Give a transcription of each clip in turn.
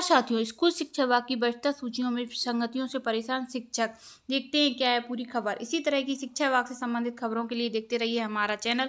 नमस्कार साथियों स्कूल शिक्षा विभाग की बढ़ता सूचियों में संगतियों से परेशान शिक्षक देखते हैं क्या है पूरी खबर इसी तरह की शिक्षा विभाग से संबंधित खबरों के लिए देखते रहिए हमारा चैनल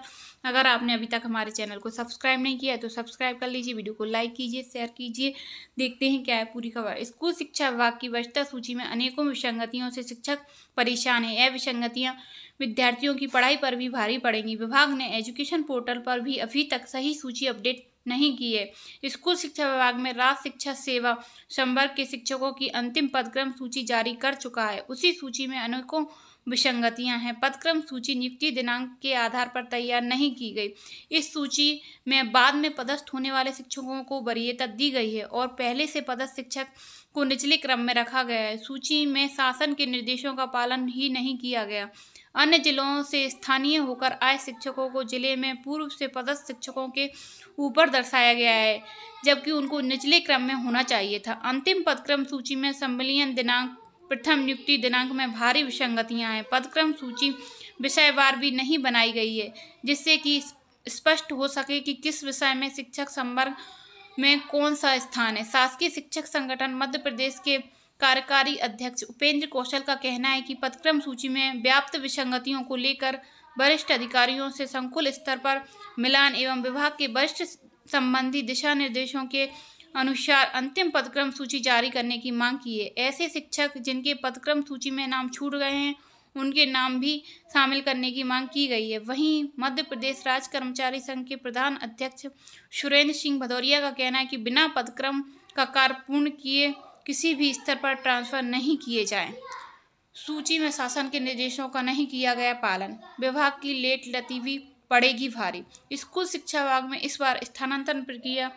अगर आपने अभी तक हमारे चैनल को सब्सक्राइब नहीं किया है तो सब्सक्राइब कर लीजिए वीडियो को लाइक कीजिए शेयर कीजिए देखते हैं क्या है पूरी खबर स्कूल शिक्षा विभाग की बढ़ता सूची में अनेकों विसंगतियों से शिक्षक परेशान है यह विसंगतियाँ विद्यार्थियों की पढ़ाई पर भी भारी पड़ेंगी विभाग ने एजुकेशन पोर्टल पर भी अभी तक सही सूची अपडेट नहीं की है स्कूल शिक्षा विभाग में राज्य शिक्षा सेवा संवर्ग के शिक्षकों की अंतिम पदक्रम सूची जारी कर चुका है उसी सूची में अनेकों विसंगतियां हैं पदक्रम सूची नियुक्ति दिनांक के आधार पर तैयार नहीं की गई इस सूची में बाद में पदस्थ होने वाले शिक्षकों को वरीयता दी गई है और पहले से पदस्थ शिक्षक को निचले क्रम में रखा गया है सूची में शासन के निर्देशों का पालन ही नहीं किया गया अन्य जिलों से स्थानीय होकर आए शिक्षकों को जिले में पूर्व से पदस्थ शिक्षकों के ऊपर दर्शाया गया है जबकि उनको निचले क्रम में होना चाहिए था अंतिम पदक्रम सूची में सम्मिलियन दिनांक प्रथम नियुक्ति दिनांक में भारी विसंगतियाँ हैं पदक्रम सूची विषयवार भी नहीं बनाई गई है जिससे कि स्पष्ट हो सके कि किस विषय में शिक्षक संवर्ग में कौन सा स्थान है शासकीय शिक्षक संगठन मध्य प्रदेश के कार्यकारी अध्यक्ष उपेंद्र कौशल का कहना है कि पदक्रम सूची में व्याप्त विसंगतियों को लेकर वरिष्ठ अधिकारियों से संकुल स्तर पर मिलान एवं विभाग के वरिष्ठ संबंधी दिशा निर्देशों के अनुसार अंतिम पदक्रम सूची जारी करने की मांग की है ऐसे शिक्षक जिनके पदक्रम सूची में नाम छूट गए हैं उनके नाम भी शामिल करने की मांग की गई है वहीं मध्य प्रदेश राज्य कर्मचारी संघ के प्रधान अध्यक्ष सुरेंद्र सिंह भदौरिया का कहना है कि बिना पदक्रम का कार्य पूर्ण किए किसी भी स्तर पर ट्रांसफर नहीं किए जाएं सूची में शासन के निर्देशों का नहीं किया गया पालन विभाग की लेट लतीवी पड़ेगी भारी स्कूल शिक्षा विभाग में इस बार स्थानांतरण प्रक्रिया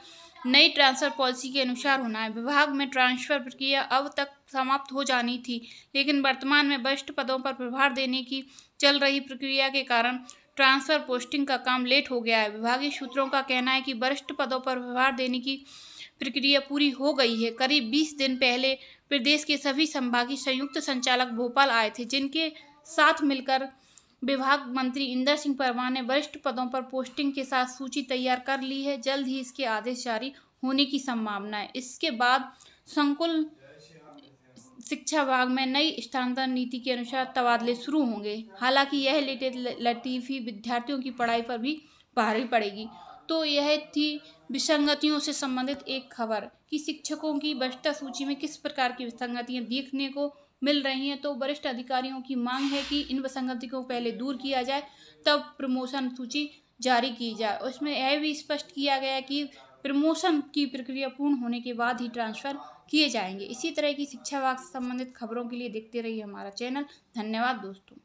नई ट्रांसफ़र पॉलिसी के अनुसार होना है विभाग में ट्रांसफ़र प्रक्रिया अब तक समाप्त हो जानी थी लेकिन वर्तमान में वरिष्ठ पदों पर प्रभार देने की चल रही प्रक्रिया के कारण ट्रांसफ़र पोस्टिंग का काम लेट हो गया है विभागीय सूत्रों का कहना है कि वरिष्ठ पदों पर व्यवहार देने की प्रक्रिया पूरी हो गई है करीब 20 दिन पहले प्रदेश के सभी संभागीय संयुक्त संचालक भोपाल आए थे जिनके साथ मिलकर विभाग मंत्री इंदर सिंह परमार ने वरिष्ठ पदों पर पोस्टिंग के साथ सूची तैयार कर ली है जल्द ही इसके आदेश जारी होने की संभावना है इसके बाद संकुल शिक्षा विभाग में नई स्थानांतरण नीति के अनुसार तबादले शुरू होंगे हालांकि यह लेटे लतीफ़ी विद्यार्थियों की पढ़ाई पर भी भारी पड़ेगी तो यह थी विसंगतियों से संबंधित एक खबर कि शिक्षकों की बस्ता सूची में किस प्रकार की विसंगतियां देखने को मिल रही हैं तो वरिष्ठ अधिकारियों की मांग है कि इन विसंगति को पहले दूर किया जाए तब प्रमोशन सूची जारी की जाए उसमें यह भी स्पष्ट किया गया कि प्रमोशन की प्रक्रिया पूर्ण होने के बाद ही ट्रांसफ़र किए जाएंगे इसी तरह की शिक्षा विभाग से संबंधित खबरों के लिए देखते रहिए हमारा चैनल धन्यवाद दोस्तों